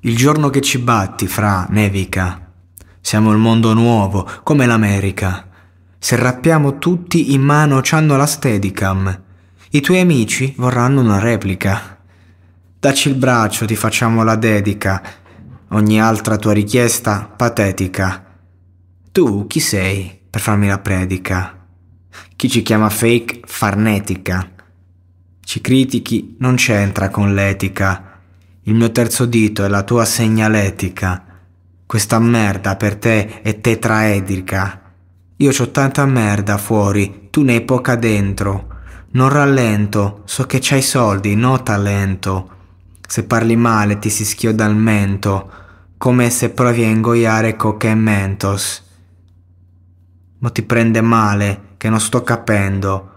Il giorno che ci batti, fra, nevica. Siamo il mondo nuovo, come l'America. Se rappiamo tutti, in mano c'hanno la steadicam. I tuoi amici vorranno una replica. Dacci il braccio, ti facciamo la dedica. Ogni altra tua richiesta patetica. Tu chi sei per farmi la predica? Chi ci chiama fake farnetica? Ci critichi non c'entra con l'etica. Il mio terzo dito è la tua segnaletica. Questa merda per te è tetraedrica. Io c'ho tanta merda fuori, tu ne hai poca dentro. Non rallento, so che c'hai soldi, no talento. Se parli male ti si schioda il mento, come se provi a ingoiare coca e mentos. Ma ti prende male, che non sto capendo.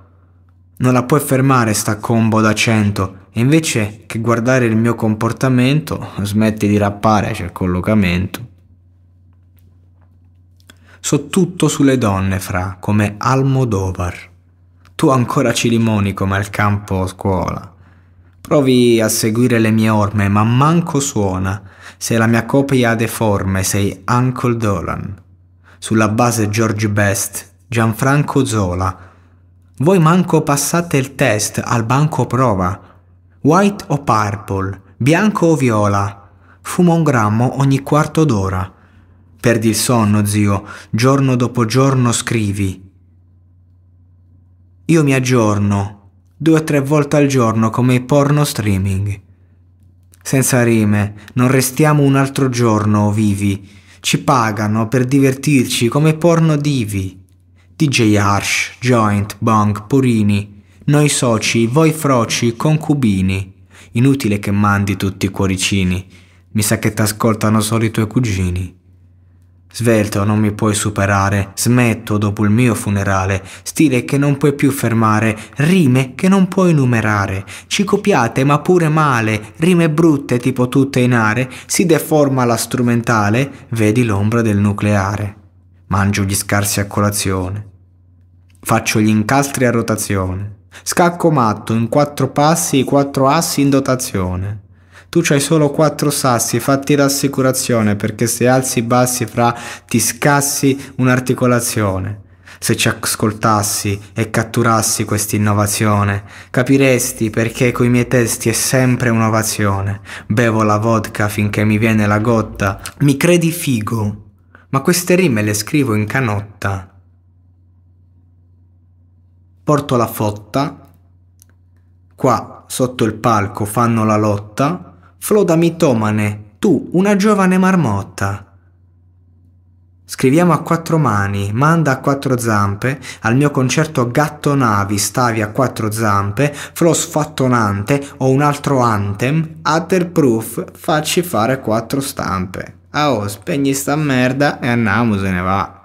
Non la puoi fermare sta combo da 100. E invece che guardare il mio comportamento, smetti di rappare, c'è il collocamento. So tutto sulle donne, fra, come Almodovar. Tu ancora ci limoni come al campo scuola. Provi a seguire le mie orme, ma manco suona. Se la mia copia deforme, sei Uncle Dolan. Sulla base George Best, Gianfranco Zola, voi manco passate il test al banco prova. White o purple, bianco o viola. Fumo un grammo ogni quarto d'ora. Perdi il sonno, zio, giorno dopo giorno scrivi. Io mi aggiorno, due o tre volte al giorno come i porno streaming. Senza rime, non restiamo un altro giorno vivi. Ci pagano per divertirci come porno divi. DJ Harsh, Joint, Bong, Purini, noi soci, voi froci, concubini. Inutile che mandi tutti i cuoricini, mi sa che t'ascoltano solo i tuoi cugini. Svelto, non mi puoi superare, smetto dopo il mio funerale, stile che non puoi più fermare, rime che non puoi numerare, ci copiate ma pure male, rime brutte tipo tutte in are, si deforma la strumentale, vedi l'ombra del nucleare. Mangio gli scarsi a colazione, Faccio gli incastri a rotazione. Scacco matto in quattro passi i quattro assi in dotazione. Tu c'hai solo quattro sassi, fatti rassicurazione, perché se alzi bassi fra ti scassi un'articolazione. Se ci ascoltassi e catturassi quest'innovazione, capiresti perché coi miei testi è sempre un'ovazione. Bevo la vodka finché mi viene la gotta. Mi credi figo, ma queste rime le scrivo in canotta. Porto la fotta, qua sotto il palco fanno la lotta, da mitomane, tu una giovane marmotta. Scriviamo a quattro mani, manda a quattro zampe, al mio concerto gatto navi stavi a quattro zampe, flo sfattonante o un altro anthem, utter proof, facci fare quattro stampe. Ah oh, spegni sta merda e andiamo se ne va.